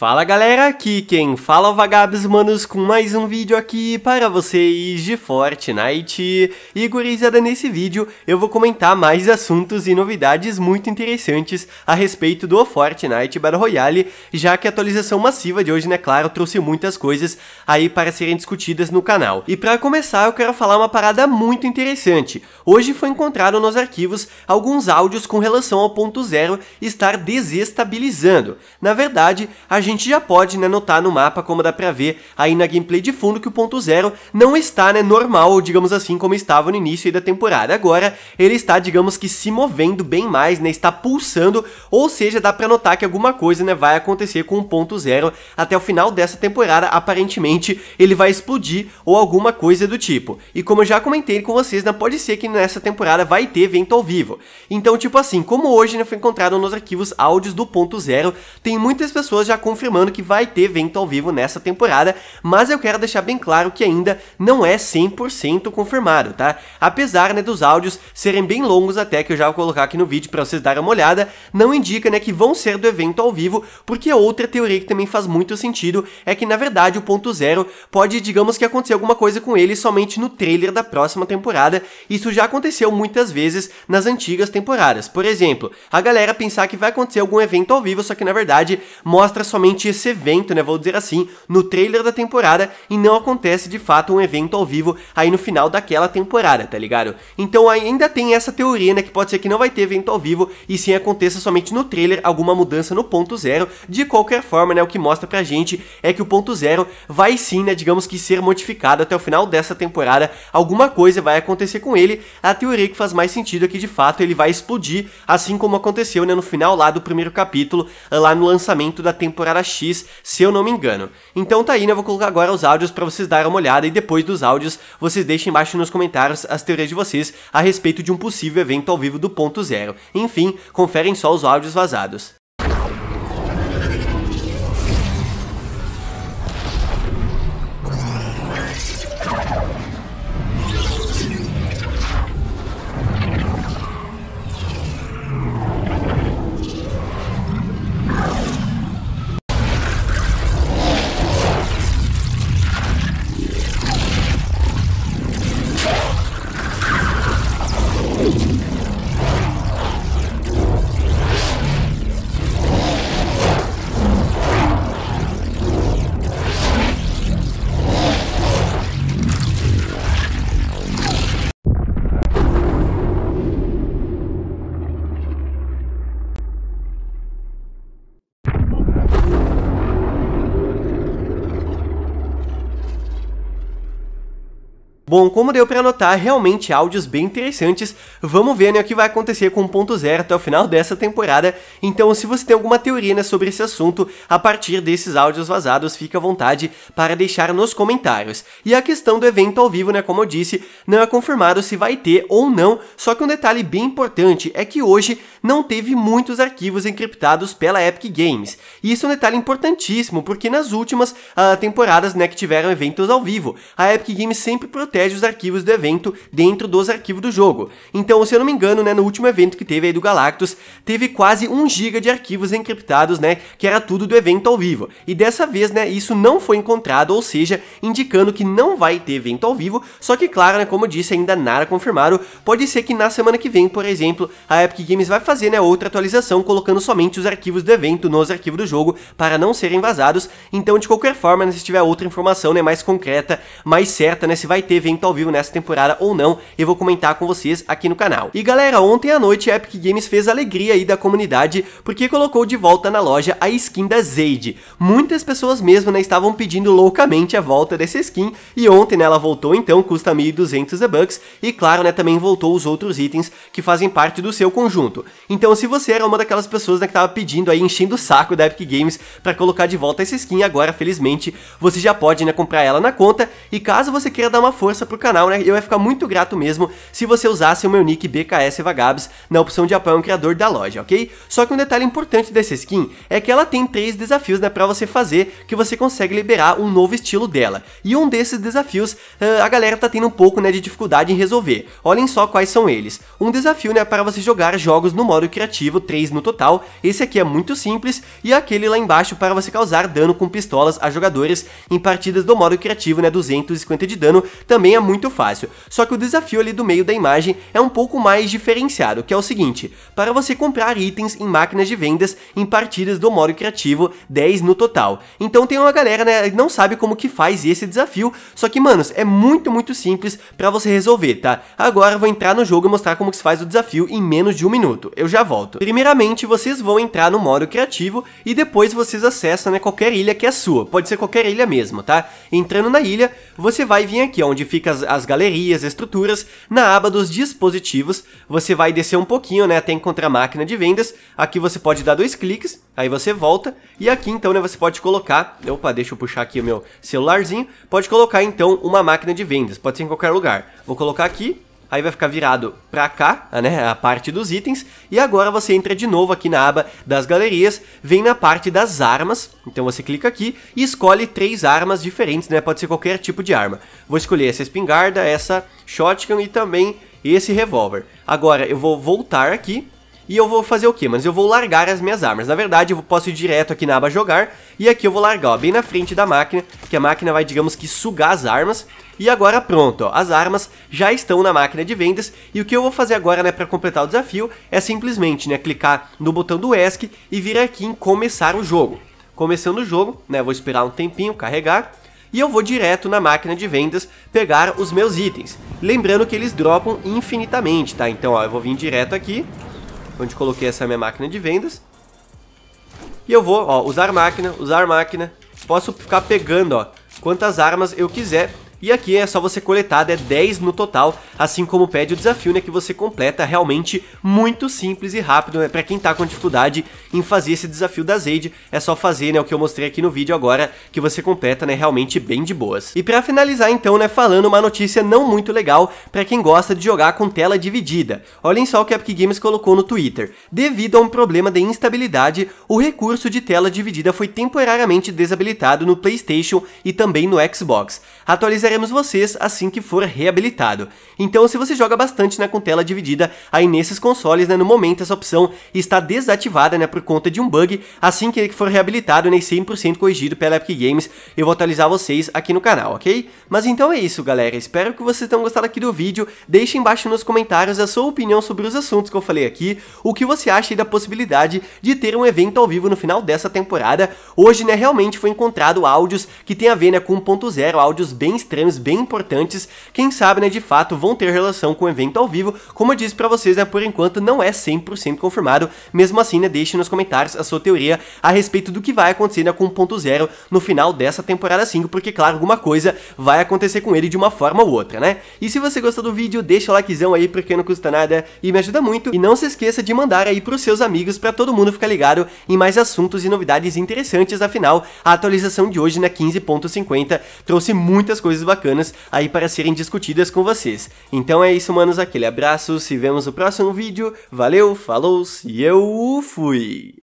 Fala galera, aqui quem fala é o Vagabes Manos com mais um vídeo aqui para vocês de Fortnite. E gurizada, nesse vídeo eu vou comentar mais assuntos e novidades muito interessantes a respeito do Fortnite Battle Royale, já que a atualização massiva de hoje, né claro, trouxe muitas coisas aí para serem discutidas no canal. E para começar eu quero falar uma parada muito interessante. Hoje foi encontrado nos arquivos alguns áudios com relação ao ponto zero estar desestabilizando. Na verdade, a gente gente já pode né, notar no mapa, como dá pra ver aí na gameplay de fundo, que o ponto zero não está né, normal, digamos assim, como estava no início da temporada. Agora ele está, digamos que, se movendo bem mais, né, está pulsando, ou seja, dá pra notar que alguma coisa né, vai acontecer com o ponto zero até o final dessa temporada. Aparentemente ele vai explodir ou alguma coisa do tipo. E como eu já comentei com vocês, né, pode ser que nessa temporada vai ter evento ao vivo. Então, tipo assim, como hoje né, foi encontrado nos arquivos áudios do ponto zero, tem muitas pessoas já confirmando confirmando que vai ter evento ao vivo nessa temporada, mas eu quero deixar bem claro que ainda não é 100% confirmado, tá? Apesar né, dos áudios serem bem longos até que eu já vou colocar aqui no vídeo para vocês darem uma olhada, não indica né, que vão ser do evento ao vivo, porque outra teoria que também faz muito sentido é que na verdade o ponto zero pode, digamos que acontecer alguma coisa com ele somente no trailer da próxima temporada, isso já aconteceu muitas vezes nas antigas temporadas, por exemplo, a galera pensar que vai acontecer algum evento ao vivo, só que na verdade mostra somente somente esse evento, né, vou dizer assim, no trailer da temporada e não acontece de fato um evento ao vivo aí no final daquela temporada, tá ligado? Então ainda tem essa teoria, né, que pode ser que não vai ter evento ao vivo e sim aconteça somente no trailer alguma mudança no ponto zero. De qualquer forma, né, o que mostra pra gente é que o ponto zero vai sim, né, digamos que ser modificado até o final dessa temporada, alguma coisa vai acontecer com ele. A teoria que faz mais sentido é que de fato ele vai explodir, assim como aconteceu, né, no final lá do primeiro capítulo, lá no lançamento da temporada era X, se eu não me engano. Então tá aí, né? Eu vou colocar agora os áudios para vocês darem uma olhada e depois dos áudios vocês deixem embaixo nos comentários as teorias de vocês a respeito de um possível evento ao vivo do ponto zero. Enfim, conferem só os áudios vazados. Bom, como deu para notar, realmente áudios bem interessantes. Vamos ver né, o que vai acontecer com o ponto zero até o final dessa temporada. Então, se você tem alguma teoria né, sobre esse assunto, a partir desses áudios vazados, fique à vontade para deixar nos comentários. E a questão do evento ao vivo, né, como eu disse, não é confirmado se vai ter ou não. Só que um detalhe bem importante é que hoje não teve muitos arquivos encriptados pela Epic Games. E isso é um detalhe importantíssimo, porque nas últimas uh, temporadas né, que tiveram eventos ao vivo, a Epic Games sempre protege protege os arquivos do evento dentro dos arquivos do jogo. Então, se eu não me engano, né, no último evento que teve aí do Galactus, teve quase 1 GB de arquivos encriptados, né, que era tudo do evento ao vivo. E dessa vez, né, isso não foi encontrado, ou seja, indicando que não vai ter evento ao vivo, só que claro, né, como eu disse, ainda nada confirmado, pode ser que na semana que vem, por exemplo, a Epic Games vai fazer, né, outra atualização colocando somente os arquivos do evento nos arquivos do jogo para não serem vazados. Então, de qualquer forma, né, se tiver outra informação, né, mais concreta, mais certa, né, se vai ter evento evento tá ao vivo nessa temporada ou não, eu vou comentar com vocês aqui no canal. E galera, ontem à noite a Epic Games fez a alegria aí da comunidade, porque colocou de volta na loja a skin da Zade. Muitas pessoas mesmo, né, estavam pedindo loucamente a volta dessa skin, e ontem né, ela voltou então, custa 1.200 bucks e claro, né, também voltou os outros itens que fazem parte do seu conjunto. Então se você era uma daquelas pessoas né, que tava pedindo aí, enchendo o saco da Epic Games para colocar de volta essa skin, agora felizmente você já pode né, comprar ela na conta, e caso você queira dar uma força força pro canal, né? Eu ia ficar muito grato mesmo se você usasse o meu nick BKS Vagabs na opção de apoio ao criador da loja, ok? Só que um detalhe importante dessa skin é que ela tem três desafios né, para você fazer que você consegue liberar um novo estilo dela. E um desses desafios uh, a galera tá tendo um pouco né, de dificuldade em resolver. Olhem só quais são eles. Um desafio né, para você jogar jogos no modo criativo, três no total. Esse aqui é muito simples e aquele lá embaixo para você causar dano com pistolas a jogadores em partidas do modo criativo, né, 250 de dano, também também é muito fácil, só que o desafio ali do meio da imagem é um pouco mais diferenciado, que é o seguinte, para você comprar itens em máquinas de vendas em partidas do modo criativo 10 no total. Então tem uma galera, né, que não sabe como que faz esse desafio, só que, manos, é muito, muito simples para você resolver, tá? Agora eu vou entrar no jogo e mostrar como que se faz o desafio em menos de um minuto, eu já volto. Primeiramente, vocês vão entrar no modo criativo e depois vocês acessam, né, qualquer ilha que é sua, pode ser qualquer ilha mesmo, tá? Entrando na ilha, você vai vir aqui onde fica as, as galerias, estruturas, na aba dos dispositivos, você vai descer um pouquinho, né, até encontrar a máquina de vendas, aqui você pode dar dois cliques, aí você volta, e aqui então, né, você pode colocar, opa, deixa eu puxar aqui o meu celularzinho, pode colocar então uma máquina de vendas, pode ser em qualquer lugar, vou colocar aqui, aí vai ficar virado para cá, né, a parte dos itens, e agora você entra de novo aqui na aba das galerias, vem na parte das armas, então você clica aqui e escolhe três armas diferentes, né, pode ser qualquer tipo de arma. Vou escolher essa espingarda, essa shotgun e também esse revólver. Agora eu vou voltar aqui, e eu vou fazer o que, mas eu vou largar as minhas armas. Na verdade, eu posso ir direto aqui na aba jogar, e aqui eu vou largar, ó, bem na frente da máquina, que a máquina vai, digamos que, sugar as armas. E agora pronto, ó, as armas já estão na máquina de vendas e o que eu vou fazer agora né, para completar o desafio é simplesmente né, clicar no botão do ESC e vir aqui em começar o jogo. Começando o jogo, né, vou esperar um tempinho carregar e eu vou direto na máquina de vendas pegar os meus itens. Lembrando que eles dropam infinitamente, tá? Então, ó, eu vou vir direto aqui, onde coloquei essa minha máquina de vendas. E eu vou, ó, usar máquina, usar máquina. Posso ficar pegando, ó, quantas armas eu quiser e aqui é só você coletar é 10 no total, assim como pede o desafio, né, que você completa realmente muito simples e rápido, né, pra quem tá com dificuldade em fazer esse desafio da Zade, é só fazer, né, o que eu mostrei aqui no vídeo agora, que você completa, né, realmente bem de boas. E pra finalizar então, né, falando uma notícia não muito legal pra quem gosta de jogar com tela dividida. Olhem só o que a Epic Games colocou no Twitter. Devido a um problema de instabilidade, o recurso de tela dividida foi temporariamente desabilitado no Playstation e também no Xbox. Atualização avisaremos vocês assim que for reabilitado. Então, se você joga bastante né, com tela dividida, aí nesses consoles, né, no momento essa opção está desativada né, por conta de um bug. Assim que ele for reabilitado né, e 100% corrigido pela Epic Games, eu vou atualizar vocês aqui no canal, ok? Mas então é isso, galera. Espero que vocês tenham gostado aqui do vídeo. Deixe embaixo nos comentários a sua opinião sobre os assuntos que eu falei aqui, o que você acha da possibilidade de ter um evento ao vivo no final dessa temporada. Hoje, né, realmente foi encontrado áudios que tem a ver né, com 1.0, áudios bem estranhos prêmios bem importantes, quem sabe, né, de fato vão ter relação com o evento ao vivo. Como eu disse para vocês, né, por enquanto não é 100% confirmado. Mesmo assim, né, deixe nos comentários a sua teoria a respeito do que vai acontecer né, com o ponto zero no final dessa temporada 5, porque claro, alguma coisa vai acontecer com ele de uma forma ou outra, né? E se você gostou do vídeo, deixa o likezão aí porque não custa nada e me ajuda muito. E não se esqueça de mandar aí para os seus amigos para todo mundo ficar ligado em mais assuntos e novidades interessantes. Afinal, a atualização de hoje na né, 15.50 trouxe muitas coisas bacanas aí para serem discutidas com vocês. Então é isso, manos, aquele abraço, se vemos no próximo vídeo, valeu, falou e eu fui!